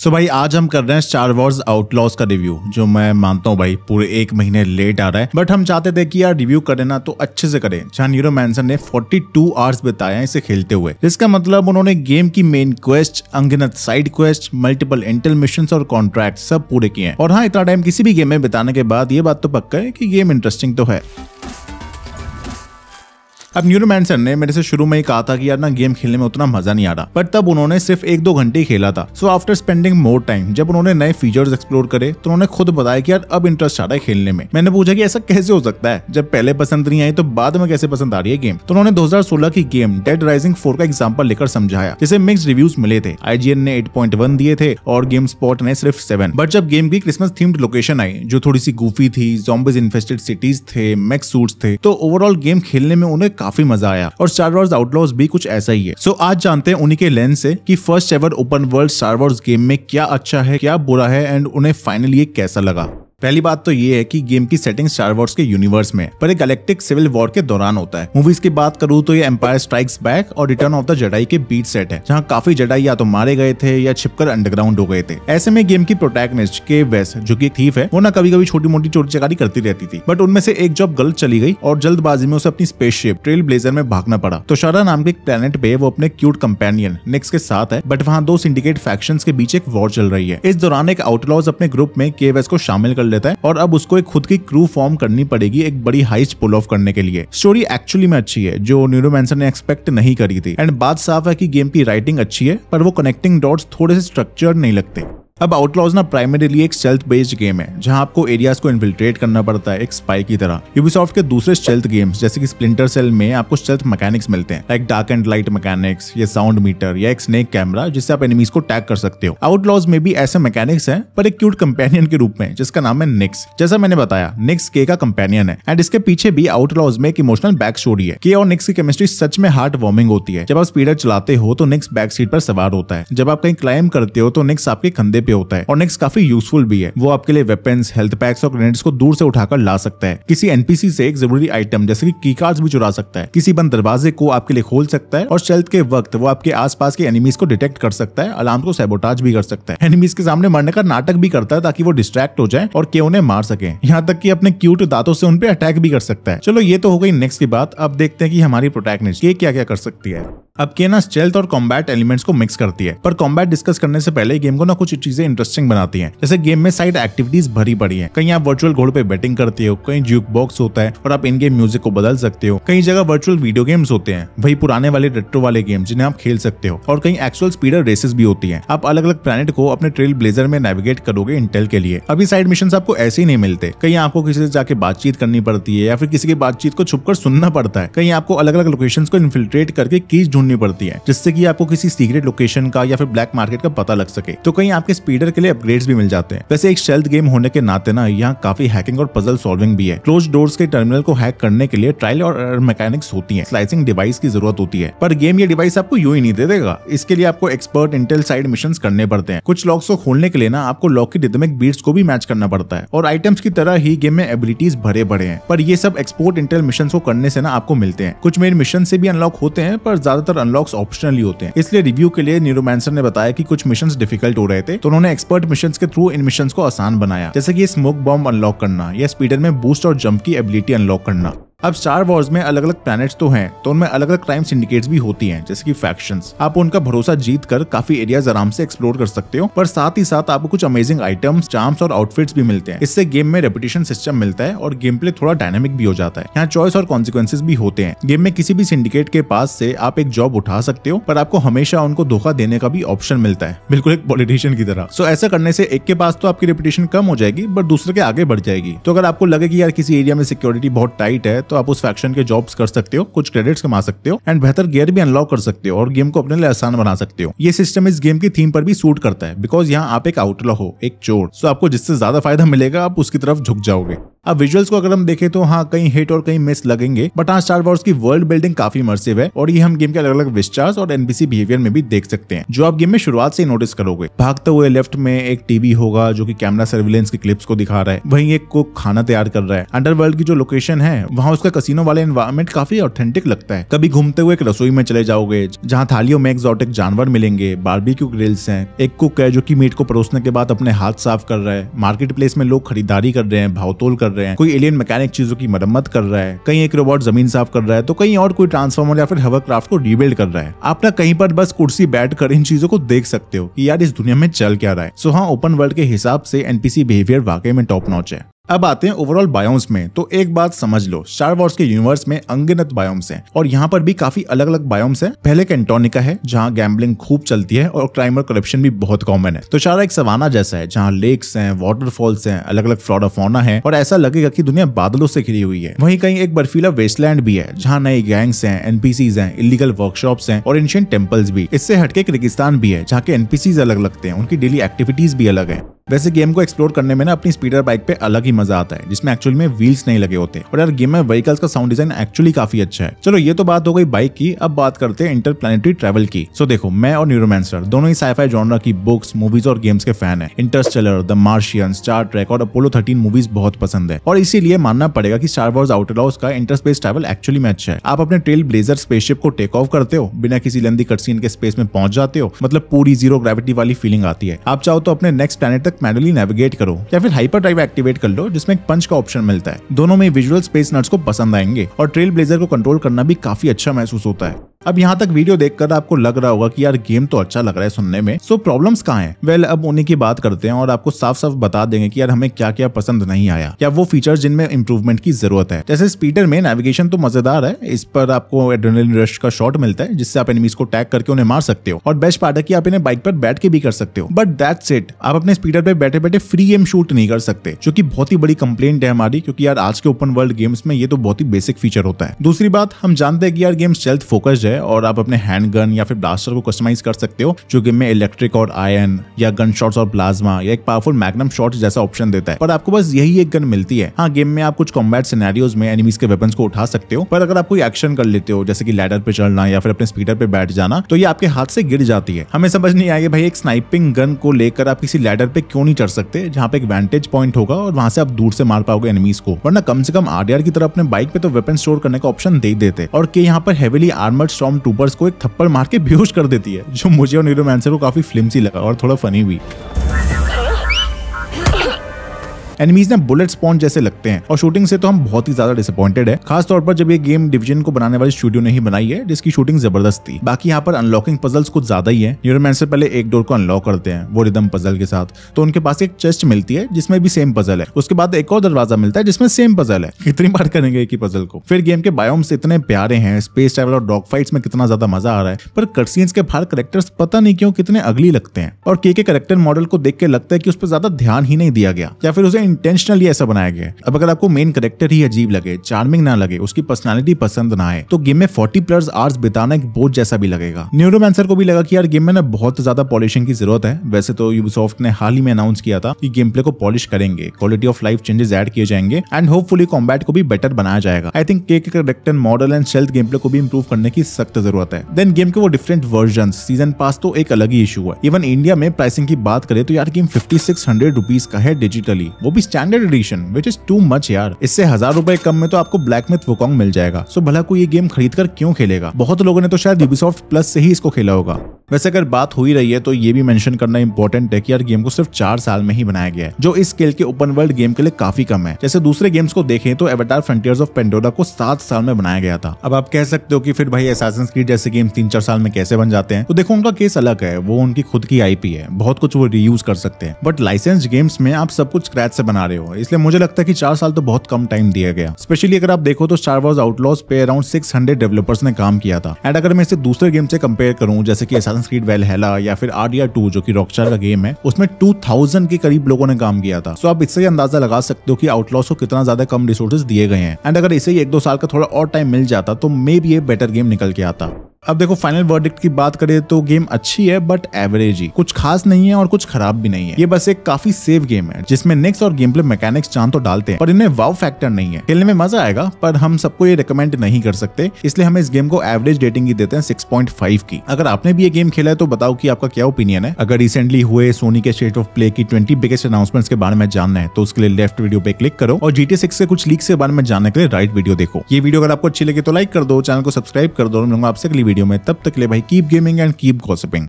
सो so भाई आज हम कर रहे हैं स्टार वॉर्स आउटलॉस का रिव्यू जो मैं मानता हूँ भाई पूरे एक महीने लेट आ रहा है बट हम चाहते थे कि यार रिव्यू करें ना तो अच्छे से करें जहाँ नीरो मैंसन ने 42 टू आवर्स बताया इसे खेलते हुए जिसका मतलब उन्होंने गेम की मेन क्वेस्ट अंगनत side quest multiple intel mission और कॉन्ट्रैक्ट सब पूरे किए हैं और हाँ इतना टाइम किसी भी गेम में बिताने के बाद ये बात तो पक्का है की गेम इंटरेस्टिंग तो है अब न्यूरोमैनसन ने मेरे से शुरू में ही कहा था कि यार ना गेम खेलने में उतना मजा नहीं आ रहा बट तब उन्होंने सिर्फ एक दो घंटे ही खेला था so after spending more time जब उन्होंने नए फीचर्स एक्सप्लोर करे तो उन्होंने खुद बताया कि यार अब इंटरेस्ट आ रहा है खेलने में मैंने पूछा कि ऐसा कैसे हो सकता है जब पहले पसंद नहीं आई तो बाद में कैसे पसंद आ रही है गेम तो उन्होंने दो की गेम डेड राइजिंग फोर का एग्जाम्पल लेकर समझाया जिसे मिक्स रिव्यूज मिले थे आई ने एट दिए थे और गेम स्पॉट ने सिर्फ सेवन बट जब गेम की क्रिसमस थीम्ड लोकेशन आई जो थोड़ी सी गुफी थी जॉम्बिज इन्फेस्टेड सिटीज थे मैक्स सूट थे तो ओवरऑल गेम खेलने में उन्हें काफी मजा आया और स्टार वॉर्स आउटलॉज भी कुछ ऐसा ही है सो so, आज जानते हैं उन्हीं के लेंस से कि first ever open world Star Wars game में क्या अच्छा है क्या बुरा है एंड उन्हें फाइनल ये कैसा लगा पहली बात तो ये है कि गेम की सेटिंग स्टार वॉर्स के यूनिवर्स में पर एक गैलेक्टिक सिविल वॉर के दौरान होता है मूवीज की बात करूँ तो ये एम्पायर स्ट्राइक्स बैक और रिटर्न ऑफ द जडाई के बीच सेट है जहाँ काफी जडाई या तो मारे गए थे या छिपकर अंडरग्राउंड हो गए थे ऐसे में गेम की प्रोटेक्निस्ट के वेस जो की थीफ है वो ना कभी कभी छोटी मोटी चोरी चकारी करती रहती थी बट उनमें से एक जॉब गलत चली गई और जल्दबाजी में उसे अपनी स्पेसशिप ट्रेल ब्लेजर में भागना पड़ा तो शारा नाम के एक प्लेनेट पे वो अपने क्यूट कंपेनियन नेक्स के साथ है बट वहाँ दो सिंडिकेट फैक्शन के बीच एक वॉर चल रही है इस दौरान एक आउटलॉज अपने ग्रुप में के को शामिल कर लेता है और अब उसको एक खुद की क्रू फॉर्म करनी पड़ेगी एक बड़ी हाइस्ट पुल ऑफ करने के लिए स्टोरी एक्चुअली में अच्छी है जो न्यूरो ने एक्सपेक्ट नहीं करी थी एंड बात साफ है कि गेम की राइटिंग अच्छी है पर वो कनेक्टिंग डॉट्स थोड़े से स्ट्रक्चर नहीं लगते अब आउटलॉज ना प्राइमरीली एक स्टेल्थ बेस्ड गेम है जहां आपको एरियाज को इन्फिल्ट्रेट करना पड़ता है एक स्पाई की तरह यूबीसॉफ्ट के दूसरे स्टेल्थ गेम्स जैसे कि स्प्लिंटर सेल में आपको स्टेल्थ मैकेनिक्स मिलते हैं like dark and light mechanics या साउंड मीटर या एक स्नेक कैमरा जिससे आप एनिमीज को टैग कर सकते हो आउटलॉज में भी ऐसे मैकेनिक्स है पर एक क्यूट कंपेनियन के रूप में जिसका नाम है निक्स जैसा मैंने बताया निक्स के का कंपेनियन है एंड इसके पीछे भी आउटलॉज में एक इमोशनल बैक स्टोरी है के और निक्स की केमिस्ट्री सच में हार्ट वार्मिंग होती है जब आप स्पीडर चलाते हो तो निक्स बैक सीट पर सवार होता है जब आप कहीं क्लाइम करते हो तो निक्स आपके खंदे पे होता है और नेक्स्ट काफी यूजफुल भी है वो आपके लिए वेपन हेल्थ पैक्स और ग्रेनेड्स को दूर से उठाकर ला सकता है किसी एनपीसी से एक जरूरी आइटम जैसे कि की कार्ड भी चुरा सकता है किसी बंद दरवाजे को आपके लिए खोल सकता है और शेल्थ के वक्त वो आपके आसपास के एनिमीज को डिटेक्ट कर सकता है अलार्म को सेबोटाज भी कर सकता है एनिमीज के सामने मरने का नाटक भी करता है ताकि वो डिस्ट्रैक्ट हो जाए और के उन्हें मार सके यहाँ तक की अपने क्यूट दांतों से उनपे अटैक भी कर सकता है चलो ये तो हो गई नेक्स्ट की बात अब देखते हैं कि हमारी प्रोटेक्निस्ट ये क्या क्या कर सकती है अब केना स्टेल्थ और कॉम्बैट एलिमेंट्स को मिक्स करती है पर कॉम्बैट डिस्कस करने से पहले गेम को ना कुछ चीज चीजें इंटरेस्टिंग बनाती है जैसे गेम में साइड एक्टिविटीज भरी पड़ी है कहीं आप वर्चुअल घोड़ पे बैटिंग करते हो कहीं जूक बॉक्स होता है और आप इन गेम म्यूजिक को बदल सकते हो कई जगह वर्चुअल वीडियो गेम्स होते हैं वही पुराने वाले रेट्रो वाले गेम जिन्हें आप खेल सकते हो और कहीं एक्चुअल स्पीडर रेसेस भी होती है आप अलग अलग प्लेनेट को अपने ट्रेल ब्लेजर में नेविगेट करोगे इंटेल के लिए अभी साइड मिशन आपको ऐसे ही नहीं मिलते कहीं आपको किसी से जाके बातचीत करनी पड़ती है या फिर किसी की बातचीत को छुपकर सुनना पड़ता है कहीं आपको अलग अलग लोकेशन को इन्फिल्ट्रेट करके कीज ढूंढनी पड़ती है जिससे की आपको किसी सीक्रेट लोकेशन का या फिर ब्लैक मार्केट का पता लग सके तो कहीं आपके स्पीडर के लिए अपग्रेड्स भी मिल जाते हैं वैसे एक शेल्थ गेम होने के नाते ना यहाँ काफी हैकिंग और पजल सॉल्विंग भी है क्लोज डोर्स के टर्मिनल को हैक करने के लिए ट्रायल और मैकेनिक मैकेनिक्स होती है स्लाइसिंग डिवाइस की जरूरत होती है पर गेम ये डिवाइस आपको यू ही नहीं दे देगा इसके लिए आपको एक्सपर्ट इंटेल साइड मिशन करने पड़ते हैं कुछ लॉक्स को खोलने के लिए ना आपको लॉक की डिदमिक बीट्स को भी मैच करना पड़ता है और आइटम्स की तरह ही गेम में एबिलिटीज भरे भरे हैं पर ये सब एक्सपोर्ट इंटेल मिशन को करने से ना आपको मिलते हैं कुछ मेन मिशन से भी अनलॉक होते हैं पर ज्यादातर अनलॉक्स ऑप्शनली होते हैं इसलिए रिव्यू के लिए न्यूरोमैंसर ने बताया की कुछ मिशन डिफिकल्ट हो रहे थे तो उन्होंने एक्सपर्ट मिशन के थ्रू इन मिशन को आसान बनाया जैसे की स्मोक बॉम्ब अनलॉक करना या स्पीडर में बूस्ट और जंप की एबिलिटी अनलॉक करना अब स्टार वॉर्स में अलग अलग प्लैनेट्स तो हैं तो उनमें अलग अलग क्राइम सिंडिकेट्स भी होती हैं जैसे कि फैक्शन आप उनका भरोसा जीत कर काफी एरियाज आराम से एक्सप्लोर कर सकते हो पर साथ ही साथ आपको कुछ अमेजिंग आइटम्स चार्म्स और आउटफिट्स भी मिलते हैं इससे गेम में रेपुटेशन सिस्टम मिलता है और गेम प्ले थोड़ा डायनेमिक भी हो जाता है यहाँ चॉइस और कॉन्सिक्वेंसेज भी होते हैं गेम में किसी भी सिंडिकेट के पास से आप एक जॉब उठा सकते हो पर आपको हमेशा उनको धोखा देने का भी ऑप्शन मिलता है बिल्कुल एक पॉलिटिशियन की तरह सो ऐसा करने से एक के पास तो आपकी रेपुटेशन कम हो जाएगी बट दूसरे के आगे बढ़ जाएगी तो अगर आपको लगे की यार किसी एरिया में सिक्योरिटी बहुत टाइट है तो आप उस फैक्शन के जॉब्स कर सकते हो कुछ क्रेडिट्स कमा सकते हो एंड बेहतर गियर भी अनलॉक कर सकते हो और गेम को अपने लिए आसान बना सकते हो ये सिस्टम इस गेम की थीम पर भी सूट करता है बिकॉज यहाँ आप एक आउटलॉ हो एक चोर सो आपको जिससे ज्यादा फायदा मिलेगा आप उसकी तरफ झुक जाओगे अब विजुअल्स को अगर हम देखें तो हाँ कहीं हिट और कहीं मिस लगेंगे बट हाँ स्टार वॉर्स की वर्ल्ड बिल्डिंग काफी मर्सिव है और ये हम गेम के अलग अलग विस्टार्स और एनबीसी बिहेवियर में भी देख सकते हैं जो आप गेम में शुरुआत से नोटिस करोगे भागते हुए लेफ्ट में एक टीवी होगा जो की कैमरा सर्विलेंस की क्लिप्स को दिखा रहा है वही एक कुक खाना तैयार कर रहा है अंडरवर्ल्ड की जो लोकेशन है वहाँ उसका कसिनो वाला एनवायरमेंट काफी ऑथेंटिक लगता है कभी घूमते हुए एक रसोई में चले जाओगे जहाँ थालियों में एक्सोटिक जानवर मिलेंगे बारबेक्यू ग्रिल्स हैं एक कुक है जो की मीट को परोसने के बाद अपने हाथ साफ कर रहा है मार्केट प्लेस में लोग खरीदारी कर रहे हैं भावतोल कर रहे हैं कोई एलियन मैकेनिक चीजों की मरम्मत कर रहा है कहीं एक रोबोट जमीन साफ कर रहा है तो कहीं और कोई ट्रांसफॉर्मर या फिर हवा क्राफ्ट को रिबिल्ड कर रहा है आप ना कहीं पर बस कुर्सी बैठ कर इन चीजों को देख सकते हो कि यार इस दुनिया में चल क्या रहा है सो हाँ ओपन वर्ल्ड के हिसाब से एनपीसी बिहेवियर वाकई में टॉप नॉच है अब आते हैं ओवरऑल बायोम्स में तो एक बात समझ लो स्टार वॉर्स के यूनिवर्स में अंगिनत बायोम्स हैं और यहाँ पर भी काफी अलग अलग बायोम्स हैं पहले कैंटोनिका है जहाँ गैम्बलिंग खूब चलती है और क्राइम और करप्शन भी बहुत कॉमन है तो शारा एक सवाना जैसा है जहाँ लेक्स है वाटरफॉल्स है अलग अलग फ्लॉड फोना है और ऐसा लगेगा की दुनिया बादलों से घिरी हुई है वही कहीं एक बर्फीला वेस्टलैंड भी है जहाँ नए गैंग्स है एनपीसीज है इलीगल वर्कशॉप है और एंशियंट टेम्पल्स भी इससे हटके किर्गिस्तान भी है जहाँ के एनपीसीज अलग लगते हैं उनकी डेली एक्टिविटीज भी अलग है वैसे गेम को एक्सप्लोर करने में ना अपनी स्पीडर बाइक पे अलग ही मजा आता है जिसमें एक्चुअली में व्हील्स नहीं लगे होते और यार गेम में व्हीकल्स का साउंड डिजाइन एक्चुअली काफी अच्छा है चलो ये तो बात हो गई बाइक की अब बात करते हैं इंटर प्लानिटरी ट्रेवल की सो देखो मैं और न्यूरोमेंसर दोनों ही साइफाई जॉनरा की बुक्स मूवीज और गेम्स के फैन है Interstellar the Martian Star Trek और अपोलो थर्टीन मूवीज बहुत पसंद है और इसीलिए मानना पड़ेगा की स्टार वॉर्स आउटलॉस का इंटर स्पेस ट्रेवल एक्चुअली में अच्छा है आप अपने ट्रेल ब्लेजर स्पेसशिप को टेक ऑफ करते हो बिना किसी लंदी कटसीन के स्पेस में पहुंच जाते हो मतलब पूरी जीरो ग्रेविटी वाली फीलिंग आती है आप चाहो तो अपने नेक्स्ट प्लेनेट तक मैनुअली नेविगेट करो या फिर हाइपर ड्राइव एक्टिवेट कर लो जिसमें एक पंच का ऑप्शन मिलता है दोनों में विजुअल स्पेस नट्स को पसंद आएंगे और ट्रेल ब्लेजर को कंट्रोल करना भी काफी अच्छा महसूस होता है अब यहाँ तक वीडियो देखकर आपको लग रहा होगा कि यार गेम तो अच्छा लग रहा है सुनने में सो प्रॉब्लम्स कहाँ हैं वेल अब उन्हीं की बात करते हैं और आपको साफ साफ बता देंगे कि यार हमें क्या क्या पसंद नहीं आया या वो फीचर्स जिनमें इम्प्रूवमेंट की जरूरत है जैसे स्पीडर में नेविगेशन तो मजेदार है इस पर आपको एड्रेनलिन रश का शॉट मिलता है जिससे आप एनिमीज को टैग करके उन्हें मार सकते हो और बेस्ट पार्ट है की आप इन्हें बाइक पर बैठ के भी कर सकते हो बट दैट्स इट आप अपने स्पीडर पर बैठे बैठे फ्री एम शूट नहीं कर सकते जो की बहुत ही बड़ी कंप्लेंट है हमारी क्योंकि यार आज के ओपन वर्ल्ड गेम्स में ये तो बहुत ही बेसिक फीचर होता है दूसरी बात हम जानते हैं कि यार गेम्स हेल्थ फोकस्ड है और आप अपने हैंड गन या फिर ब्लास्टर को कस्टमाइज कर सकते हो जो गेम में इलेक्ट्रिक और आयन या गन शॉट्स और प्लाज्मा या एक पावरफुल मैगनम शॉट जैसा ऑप्शन देता है पर आपको बस यही एक गन मिलती है हाँ गेम में आप कुछ कॉम्बैट सिनेरियोज में एनिमीज के वेपन को उठा सकते हो पर अगर आप कोई एक्शन कर लेते हो जैसे कि लैडर पे चढ़ना या फिर अपने स्पीडर पे बैठ जाना तो ये आपके हाथ से गिर जाती है हमें समझ नहीं आएगी भाई एक स्नाइपिंग गन को लेकर आप किसी लैडर पे क्यों नहीं चढ़ सकते जहाँ पे एक वेंटेज पॉइंट होगा और वहां से आप दूर से मार पाओगे एनिमीज को वरना कम से कम आर की तरफ अपने बाइक पे तो वेपन स्टोर करने का ऑप्शन दे देते और के यहाँ पर हेवीली आर्मर्ड स्टॉम ट्रूपर्स को एक थप्पड़ मार के बेहोश कर देती है जो मुझे और नीरो को काफी फिल्मसी लगा और थोड़ा फनी भी एनिमीज ना बुलेट स्पॉन्ट जैसे लगते हैं और शूटिंग से तो हम बहुत ही ज्यादा डिसअपॉइंटेड है खासतौर पर जब ये गेम डिविजन को बनाने वाले स्टूडियो ने ही बनाई है जिसकी शूटिंग जबरदस्त थी बाकी यहाँ पर अनलॉकिंग पजल्स कुछ ज्यादा ही है न्यूरोमैन से पहले एक डोर को अनलॉक करते हैं वो रिदम पजल के साथ तो उनके पास एक चेस्ट मिलती है जिसमें भी सेम पजल है उसके बाद एक और दरवाजा मिलता है जिसमें सेम पजल है कितनी बार करेंगे एक ही पजल को फिर गेम के बायोम्स इतने प्यारे हैं स्पेस ट्रैवल और डॉग फाइट्स में कितना ज्यादा मजा आ रहा है पर कटसीन के बाहर करेक्टर्स पता नहीं क्यों कितने अगली लगते हैं और के के करेक्टर मॉडल को देख के लगता है कि उस पर ज्यादा ध्यान ही नहीं दिया गया या फिर उसे इंटेंशनली ऐसा बनाया गया है अब अगर आपको मेन करेक्टर ही अजीब लगे चार्मिंग ना लगे उसकी पर्सनैलिटी पसंद ना आए तो गेम में फोर्टी प्लस आवर्स बिताना एक बोझ जैसा भी लगेगा न्यूरो को भी लगा की यार गेम में ना बहुत ज्यादा पॉलिशिंग की जरूरत है वैसे तो यूबसॉफ्ट ने हाल ही में अनाउंस किया था कि गेम प्ले को पॉलिश करेंगे quality of life changes add किए जाएंगे एंड होपफुली कॉम्बैट को भी बेटर बनाया जाएगा आई थिंक केक character model and stealth gameplay को भी इम्प्रूव करने की सख्त जरूरत है देन गेम के वो डिफरेंट वर्जन सीजन पास तो एक अलग ही इशू है इवन इंडिया में प्राइसिंग की बात करें तो यार game fifty six hundred rupees का है डिजिटली वो rupee standard edition which is too much यार इससे हजार रूपए कम में तो आपको ब्लैक मिथ वोकॉन्ग मिल जाएगा सो भला कोई ये गेम खरीद कर क्यों खेलेगा बहुत लोगों ने तो शायद यूबीसॉफ्ट प्लस से ही इसको खेला होगा वैसे अगर बात हो ही रही है तो ये भी मेंशन करना इम्पोर्टेंट है कि यार गेम को सिर्फ चार साल में ही बनाया गया है जो इस स्केल के ओपन वर्ल्ड गेम के लिए काफी कम है जैसे दूसरे गेम्स को देखें तो एवेटार फ्रंटियर्स ऑफ पेंडोरा को सात साल में बनाया गया था अब आप कह सकते हो कि फिर भाई एसासन क्रीड जैसे गेम तीन चार साल में कैसे बन जाते हैं तो देखो उनका केस अलग है वो उनकी खुद की आईपी है बहुत कुछ वो रीयूज कर सकते हैं बट लाइसेंस गेम्स में आप सब कुछ स्क्रैच से बना रहे हो इसलिए मुझे लगता है कि चार साल तो बहुत कम टाइम दिया गया स्पेशली अगर आप देखो तो स्टार वॉर्स आउटलॉस पे अराउंड सिक्स हंड्रेड डेवलपर्स ने काम किया था एंड अगर मैं इसे दूसरे गेम से कंपेयर करूँ जैसे की एसासन क्रीड वेल हेला या फिर आर टू जो की रॉकस्टार का गेम है उसमें टू थाउजेंड के करीब लोगों ने काम किया था सो आप इससे अंदाजा लगा सकते हो कि आउटलॉस को कितना ज्यादा कम रिसोर्सेज दिए गए हैं एंड अगर इसे एक दो साल का थोड़ा और टाइम मिल जाता तो मे भी ये बेटर गेम निकल के आता अब देखो फाइनल वर्डिक्ट की बात करें तो गेम अच्छी है बट एवरेज ही कुछ खास नहीं है और कुछ खराब भी नहीं है ये बस एक काफी सेफ गेम है जिसमें नेक्स्ट और गेम प्ले मैकेनिक्स चांद तो डालते हैं पर इनमें वाव फैक्टर नहीं है खेलने में मजा आएगा पर हम सबको ये रिकमेंड नहीं कर सकते इसलिए हम इस गेम को एवरेज डेटिंग ही देते हैं सिक्स की अगर आपने भी ये गेम खेला है तो बताओ की आपका क्या ओपिनियन है अगर रिसेंटली हुए सोनी के स्टेट ऑफ प्ले की ट्वेंटी बिगेस्ट अनाउंसमेंट के बारे में जानना है तो उसके लिए लेफ्ट वीडियो पे क्लिक करो और जीटी सिक्स के कुछ लीक के बारे में जानने के लिए राइट वीडियो देखो ये वीडियो अगर आपको अच्छी लगे तो लाइक कर दो चैनल को सब्सक्राइब कर दो मिलूंगा आपसे अगली वीडियो में तब तक ले भाई keep gaming and keep gossiping